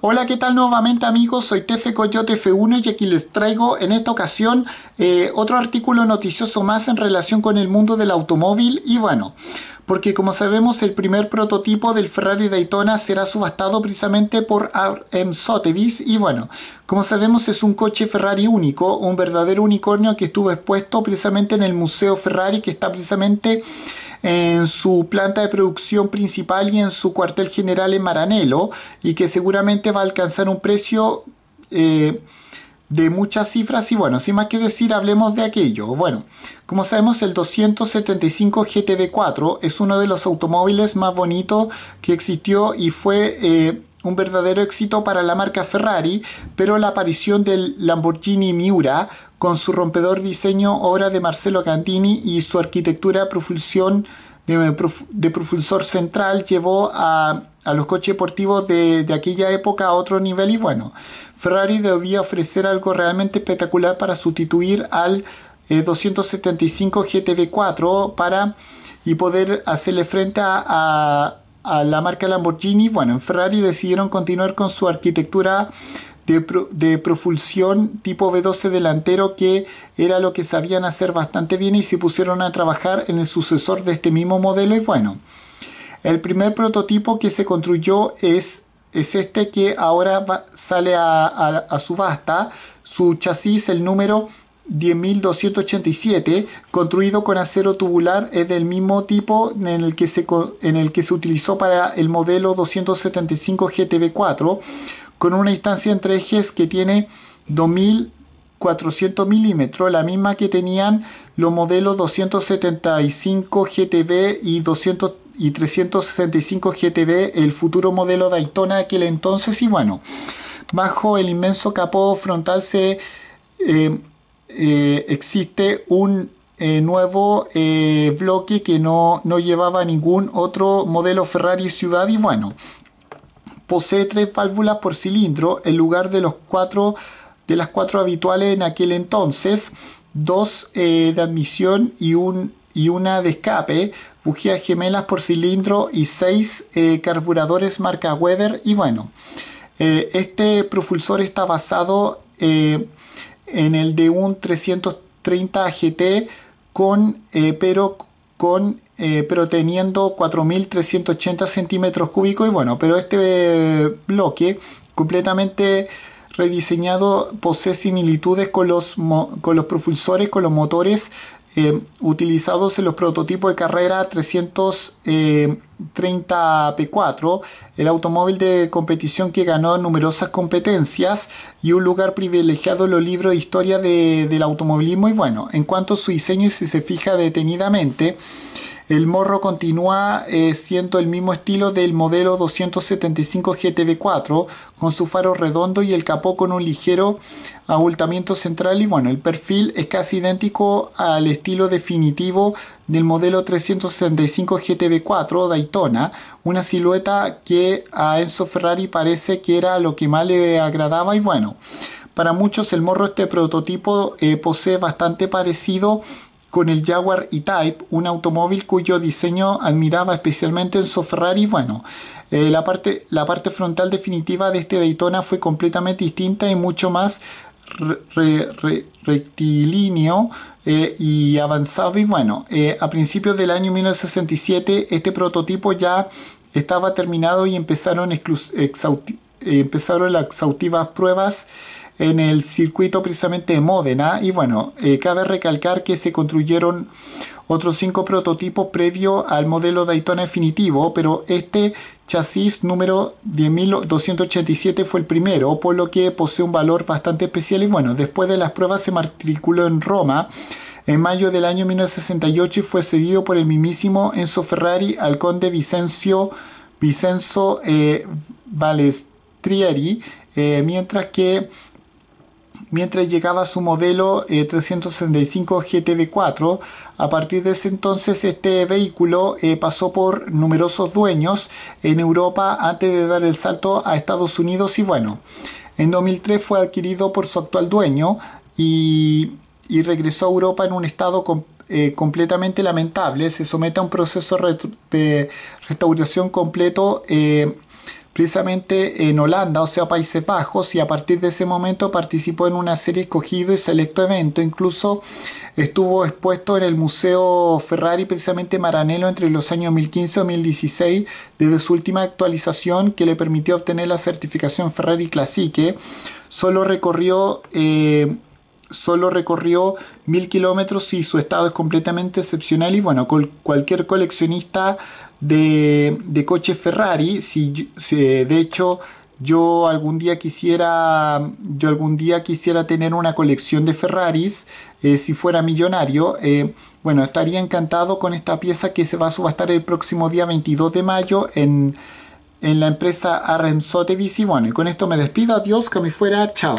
Hola, ¿qué tal nuevamente amigos? Soy Tefe Coyote F1 y aquí les traigo en esta ocasión eh, otro artículo noticioso más en relación con el mundo del automóvil y bueno, porque como sabemos el primer prototipo del Ferrari Daytona será subastado precisamente por R.M. Sotheby's y bueno, como sabemos es un coche Ferrari único, un verdadero unicornio que estuvo expuesto precisamente en el Museo Ferrari que está precisamente en su planta de producción principal y en su cuartel general en Maranello y que seguramente va a alcanzar un precio... Eh, de muchas cifras y bueno, sin más que decir, hablemos de aquello. Bueno, como sabemos el 275 GTB4 es uno de los automóviles más bonitos que existió y fue... Eh, un verdadero éxito para la marca Ferrari, pero la aparición del Lamborghini Miura con su rompedor diseño obra de Marcelo Gandini y su arquitectura profusión de propulsor central llevó a, a los coches deportivos de, aquella época a otro nivel y bueno, Ferrari debía ofrecer algo realmente espectacular para sustituir al 275 eh, GTB4 para y poder hacerle frente a, a, a la marca Lamborghini. Bueno, en Ferrari decidieron continuar con su arquitectura de, tipo B12 delantero que era lo que sabían hacer bastante bien y se pusieron a trabajar en el sucesor de este mismo modelo y bueno, el primer prototipo que se construyó es, es este que ahora sale a, subasta, su chasis el número 10.287, construido con acero tubular, es del mismo tipo en el que se, en el que se utilizó para el modelo 275 GTB4 con una distancia entre ejes que tiene 2400 milímetros, la misma que tenían los modelos 275 GTB y 365 GTB, el futuro modelo Daytona de aquel entonces, y bueno, bajo el inmenso capó frontal eh, eh, existe un eh, nuevo bloque que no, no, llevaba ningún otro modelo Ferrari Ciudad y bueno, Posee tres válvulas por cilindro en lugar de, los cuatro, de las cuatro habituales en aquel entonces, dos eh, de admisión y, un, y una de escape, bujías gemelas por cilindro y seis eh, carburadores marca Weber. Y bueno, eh, este propulsor está basado en el de un 330 GT, con, pero con eh, pero teniendo 4.380 centímetros cúbicos. Y bueno, pero este eh, bloque completamente rediseñado posee similitudes con los, con los propulsores, con los motores eh, utilizados en los prototipos de carrera 330P4, el automóvil de competición que ganó numerosas competencias y un lugar privilegiado en los libros de historia del automovilismo. Y bueno, en cuanto a su diseño, si se fija detenidamente, el morro continúa eh, siendo el mismo estilo del modelo 275 GTB4, con su faro redondo y el capó con un ligero abultamiento central y bueno, el perfil es casi idéntico al estilo definitivo del modelo 365 GTB4 Daytona, una silueta que a Enzo Ferrari parece que era lo que más le agradaba y bueno, para muchos el morro este prototipo eh, posee bastante parecido con el Jaguar E-Type, un automóvil cuyo diseño admiraba especialmente en su Ferrari. Bueno, eh, la, parte, la parte frontal definitiva de este Daytona fue completamente distinta y mucho más rectilíneo eh, y avanzado y bueno eh, a principios del año 1967 este prototipo ya estaba terminado y empezaron, empezaron las exhaustivas pruebas en el circuito precisamente de Módena. Y bueno, eh, cabe recalcar que se construyeron otros cinco prototipos previo al modelo Daytona definitivo, pero este chasis número 10.287 fue el primero, por lo que posee un valor bastante especial. Y bueno, después de las pruebas se matriculó en Roma en mayo del año 1968 y fue cedido por el mismísimo Enzo Ferrari al conde Vicencio, Vicenzo eh, eh mientras que mientras llegaba su modelo 365 eh, GTB4. A partir de ese entonces este vehículo eh, pasó por numerosos dueños en Europa antes de dar el salto a Estados Unidos y bueno, en 2003 fue adquirido por su actual dueño y, regresó a Europa en un estado eh, completamente lamentable. Se somete a un proceso de restauración completo precisamente en Holanda, o sea, Países Bajos, y a partir de ese momento participó en una serie escogido y selecto evento, incluso estuvo expuesto en el Museo Ferrari, precisamente Maranello, entre los años 2015 y 2016, desde su última actualización que le permitió obtener la certificación Ferrari Classique, solo recorrió... Eh, solo recorrió mil kilómetros y su estado es completamente excepcional y bueno, cualquier coleccionista de, de Ferrari, si, de hecho yo algún día quisiera yo algún día quisiera tener una colección de Ferraris eh, si fuera millonario eh, bueno estaría encantado con esta pieza que se va a subastar el próximo día 22 de mayo en, en la empresa Arren de bueno y con esto me despido adiós que me fuera chao